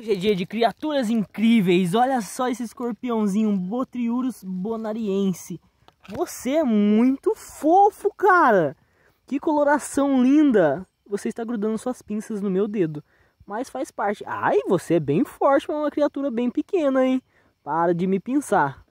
Hoje é dia de criaturas incríveis, olha só esse escorpiãozinho, Botriurus bonariense. Você é muito fofo, cara! Que coloração linda! Você está grudando suas pinças no meu dedo, mas faz parte. Ai, você é bem forte para uma criatura bem pequena, hein? Para de me pinçar.